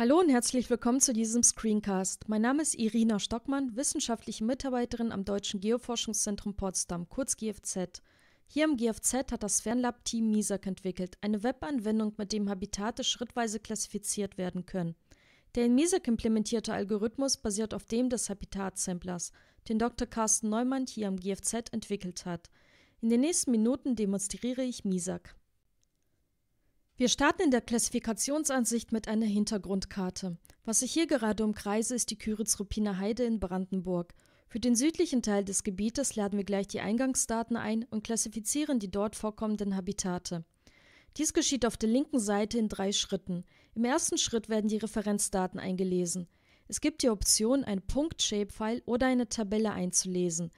Hallo und herzlich willkommen zu diesem Screencast. Mein Name ist Irina Stockmann, wissenschaftliche Mitarbeiterin am Deutschen Geoforschungszentrum Potsdam, kurz GFZ. Hier im GFZ hat das Fernlab-Team MISAC entwickelt, eine Webanwendung, mit dem Habitate schrittweise klassifiziert werden können. Der in MISAC implementierte Algorithmus basiert auf dem des Habitat-Samplers, den Dr. Carsten Neumann hier am GFZ entwickelt hat. In den nächsten Minuten demonstriere ich MISAC. Wir starten in der Klassifikationsansicht mit einer Hintergrundkarte. Was ich hier gerade umkreise, ist die Küritz-Ruppiner Heide in Brandenburg. Für den südlichen Teil des Gebietes laden wir gleich die Eingangsdaten ein und klassifizieren die dort vorkommenden Habitate. Dies geschieht auf der linken Seite in drei Schritten. Im ersten Schritt werden die Referenzdaten eingelesen. Es gibt die Option, ein Punkt-Shapefile oder eine Tabelle einzulesen.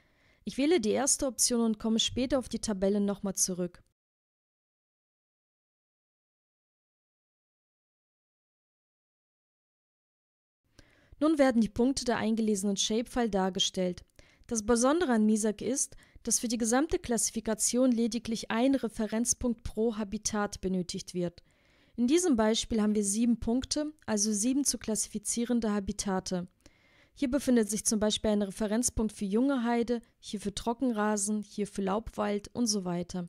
Ich wähle die erste Option und komme später auf die Tabelle nochmal zurück. Nun werden die Punkte der eingelesenen Shapefile dargestellt. Das Besondere an MISAG ist, dass für die gesamte Klassifikation lediglich ein Referenzpunkt pro Habitat benötigt wird. In diesem Beispiel haben wir sieben Punkte, also sieben zu klassifizierende Habitate. Hier befindet sich zum Beispiel ein Referenzpunkt für junge Heide, hier für Trockenrasen, hier für Laubwald und so weiter.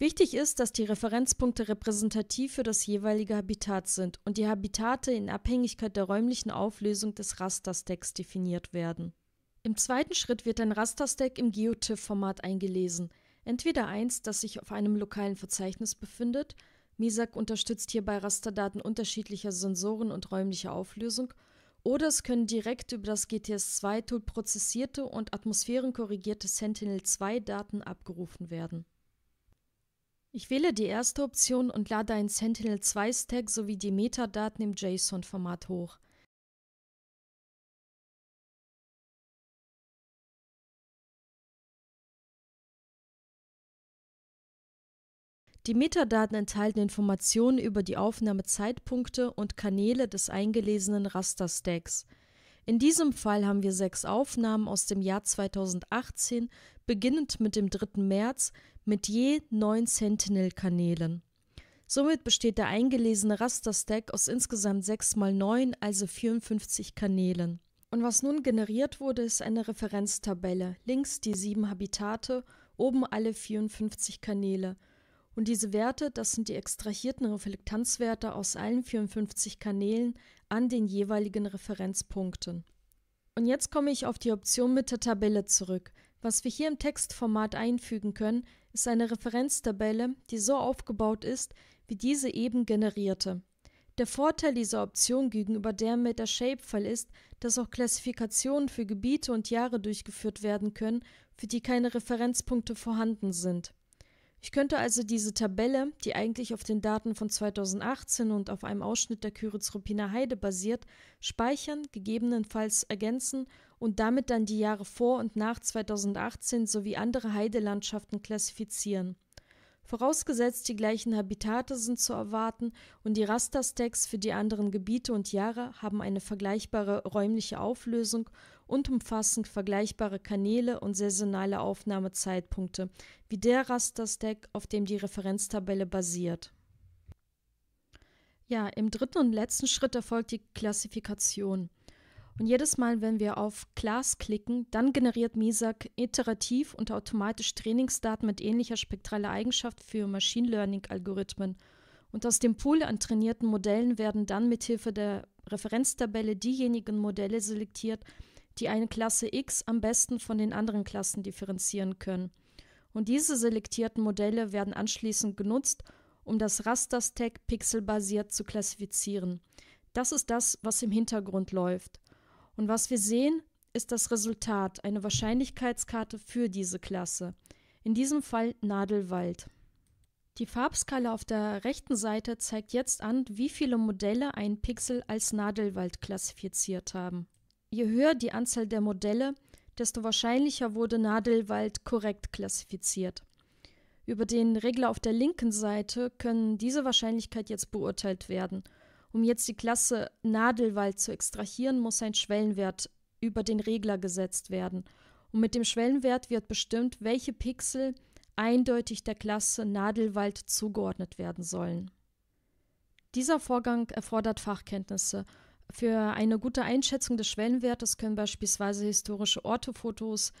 Wichtig ist, dass die Referenzpunkte repräsentativ für das jeweilige Habitat sind und die Habitate in Abhängigkeit der räumlichen Auflösung des Rasterstacks definiert werden. Im zweiten Schritt wird ein Rasterstack im GeoTIFF-Format eingelesen, entweder eins, das sich auf einem lokalen Verzeichnis befindet – MISAC unterstützt hierbei Rasterdaten unterschiedlicher Sensoren und räumlicher Auflösung oder es können direkt über das GTS-2-Tool prozessierte und atmosphärenkorrigierte Sentinel-2-Daten abgerufen werden ich wähle die erste Option und lade einen Sentinel-2-Stack sowie die Metadaten im JSON-Format hoch. Die Metadaten enthalten Informationen über die Aufnahmezeitpunkte und Kanäle des eingelesenen Raster-Stacks. In diesem Fall haben wir sechs Aufnahmen aus dem Jahr 2018, beginnend mit dem 3. März mit je neun Sentinel-Kanälen. Somit besteht der eingelesene Raster-Stack aus insgesamt 6 mal 9, also 54 Kanälen. Und was nun generiert wurde, ist eine Referenztabelle. Links die sieben Habitate, oben alle 54 Kanäle. Und diese Werte, das sind die extrahierten Reflektanzwerte aus allen 54 Kanälen an den jeweiligen Referenzpunkten. Und jetzt komme ich auf die Option mit der Tabelle zurück. Was wir hier im Textformat einfügen können, ist eine Referenztabelle, die so aufgebaut ist, wie diese eben generierte. Der Vorteil dieser Option gegenüber der mit der Shapefile ist, dass auch Klassifikationen für Gebiete und Jahre durchgeführt werden können, für die keine Referenzpunkte vorhanden sind. Ich könnte also diese Tabelle, die eigentlich auf den Daten von 2018 und auf einem Ausschnitt der Kyritz-Ruppiner Heide basiert, speichern, gegebenenfalls ergänzen und damit dann die Jahre vor und nach 2018 sowie andere Heidelandschaften klassifizieren. Vorausgesetzt die gleichen Habitate sind zu erwarten und die Rasterstacks für die anderen Gebiete und Jahre haben eine vergleichbare räumliche Auflösung und umfassen vergleichbare Kanäle und saisonale Aufnahmezeitpunkte, wie der Rasterstack, auf dem die Referenztabelle basiert. Ja, im dritten und letzten Schritt erfolgt die Klassifikation. Und jedes Mal, wenn wir auf Class klicken, dann generiert MISAC iterativ und automatisch Trainingsdaten mit ähnlicher spektraler Eigenschaft für Machine Learning-Algorithmen. Und aus dem Pool an trainierten Modellen werden dann mithilfe der Referenztabelle diejenigen Modelle selektiert, die eine Klasse X am besten von den anderen Klassen differenzieren können. Und diese selektierten Modelle werden anschließend genutzt, um das Raster-Stack pixelbasiert zu klassifizieren. Das ist das, was im Hintergrund läuft. Und was wir sehen, ist das Resultat, eine Wahrscheinlichkeitskarte für diese Klasse. In diesem Fall Nadelwald. Die Farbskala auf der rechten Seite zeigt jetzt an, wie viele Modelle ein Pixel als Nadelwald klassifiziert haben. Je höher die Anzahl der Modelle, desto wahrscheinlicher wurde Nadelwald korrekt klassifiziert. Über den Regler auf der linken Seite können diese Wahrscheinlichkeit jetzt beurteilt werden – um jetzt die Klasse Nadelwald zu extrahieren, muss ein Schwellenwert über den Regler gesetzt werden. Und mit dem Schwellenwert wird bestimmt, welche Pixel eindeutig der Klasse Nadelwald zugeordnet werden sollen. Dieser Vorgang erfordert Fachkenntnisse. Für eine gute Einschätzung des Schwellenwertes können beispielsweise historische Ortefotos,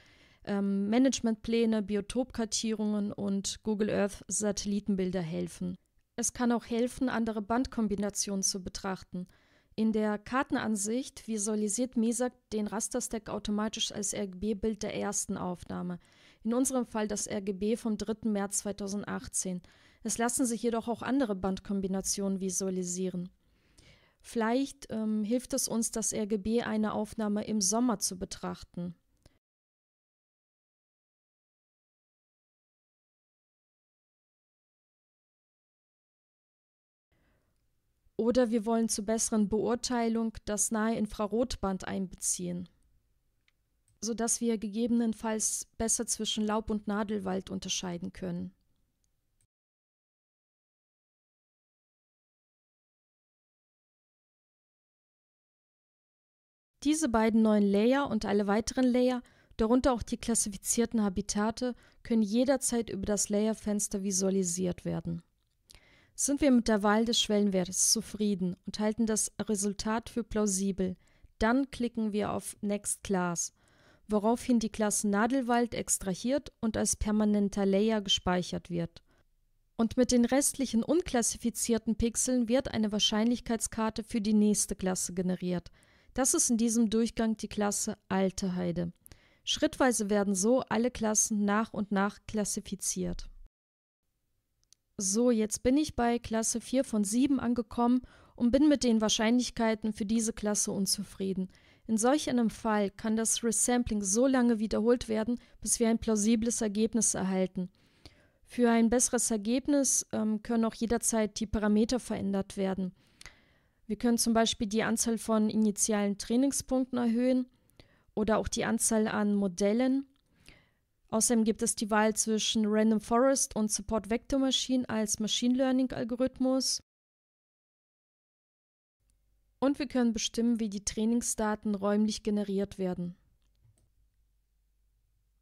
ähm, Managementpläne, Biotopkartierungen und Google Earth Satellitenbilder helfen. Es kann auch helfen, andere Bandkombinationen zu betrachten. In der Kartenansicht visualisiert MISAC den Rasterstack automatisch als RGB-Bild der ersten Aufnahme. In unserem Fall das RGB vom 3. März 2018. Es lassen sich jedoch auch andere Bandkombinationen visualisieren. Vielleicht ähm, hilft es uns, das RGB einer Aufnahme im Sommer zu betrachten. Oder wir wollen zur besseren Beurteilung das nahe Infrarotband einbeziehen, sodass wir gegebenenfalls besser zwischen Laub- und Nadelwald unterscheiden können. Diese beiden neuen Layer und alle weiteren Layer, darunter auch die klassifizierten Habitate, können jederzeit über das Layerfenster visualisiert werden sind wir mit der Wahl des Schwellenwertes zufrieden und halten das Resultat für plausibel, dann klicken wir auf Next Class, woraufhin die Klasse Nadelwald extrahiert und als permanenter Layer gespeichert wird. Und mit den restlichen unklassifizierten Pixeln wird eine Wahrscheinlichkeitskarte für die nächste Klasse generiert. Das ist in diesem Durchgang die Klasse Alte Heide. Schrittweise werden so alle Klassen nach und nach klassifiziert. So, jetzt bin ich bei Klasse 4 von 7 angekommen und bin mit den Wahrscheinlichkeiten für diese Klasse unzufrieden. In solch einem Fall kann das Resampling so lange wiederholt werden, bis wir ein plausibles Ergebnis erhalten. Für ein besseres Ergebnis ähm, können auch jederzeit die Parameter verändert werden. Wir können zum Beispiel die Anzahl von initialen Trainingspunkten erhöhen oder auch die Anzahl an Modellen Außerdem gibt es die Wahl zwischen Random Forest und Support Vector Machine als Machine Learning Algorithmus. Und wir können bestimmen, wie die Trainingsdaten räumlich generiert werden.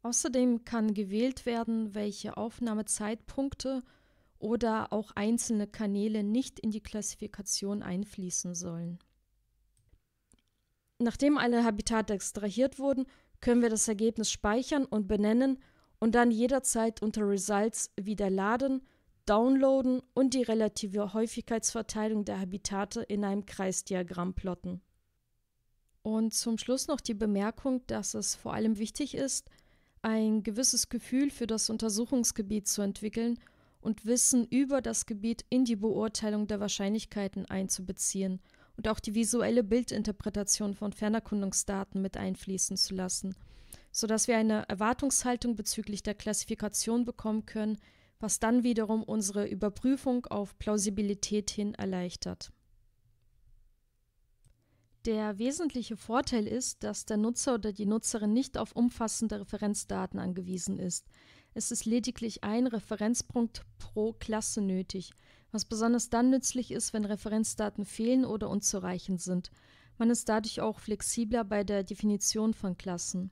Außerdem kann gewählt werden, welche Aufnahmezeitpunkte oder auch einzelne Kanäle nicht in die Klassifikation einfließen sollen. Nachdem alle Habitate extrahiert wurden, können wir das Ergebnis speichern und benennen und dann jederzeit unter Results wieder laden, downloaden und die relative Häufigkeitsverteilung der Habitate in einem Kreisdiagramm plotten. Und zum Schluss noch die Bemerkung, dass es vor allem wichtig ist, ein gewisses Gefühl für das Untersuchungsgebiet zu entwickeln und Wissen über das Gebiet in die Beurteilung der Wahrscheinlichkeiten einzubeziehen – und auch die visuelle Bildinterpretation von Fernerkundungsdaten mit einfließen zu lassen, sodass wir eine Erwartungshaltung bezüglich der Klassifikation bekommen können, was dann wiederum unsere Überprüfung auf Plausibilität hin erleichtert. Der wesentliche Vorteil ist, dass der Nutzer oder die Nutzerin nicht auf umfassende Referenzdaten angewiesen ist. Es ist lediglich ein Referenzpunkt pro Klasse nötig – was besonders dann nützlich ist, wenn Referenzdaten fehlen oder unzureichend sind. Man ist dadurch auch flexibler bei der Definition von Klassen.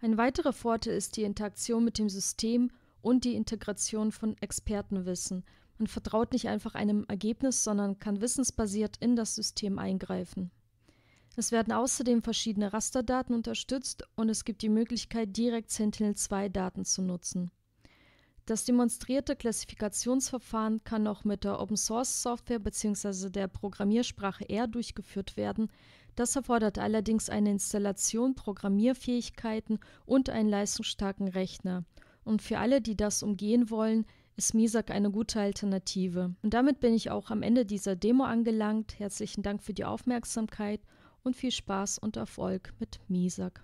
Ein weiterer Vorteil ist die Interaktion mit dem System und die Integration von Expertenwissen. Man vertraut nicht einfach einem Ergebnis, sondern kann wissensbasiert in das System eingreifen. Es werden außerdem verschiedene Rasterdaten unterstützt und es gibt die Möglichkeit, direkt Sentinel-2-Daten zu nutzen. Das demonstrierte Klassifikationsverfahren kann auch mit der Open-Source-Software bzw. der Programmiersprache R durchgeführt werden. Das erfordert allerdings eine Installation, Programmierfähigkeiten und einen leistungsstarken Rechner. Und für alle, die das umgehen wollen, ist MISAG eine gute Alternative. Und damit bin ich auch am Ende dieser Demo angelangt. Herzlichen Dank für die Aufmerksamkeit und viel Spaß und Erfolg mit MISAG.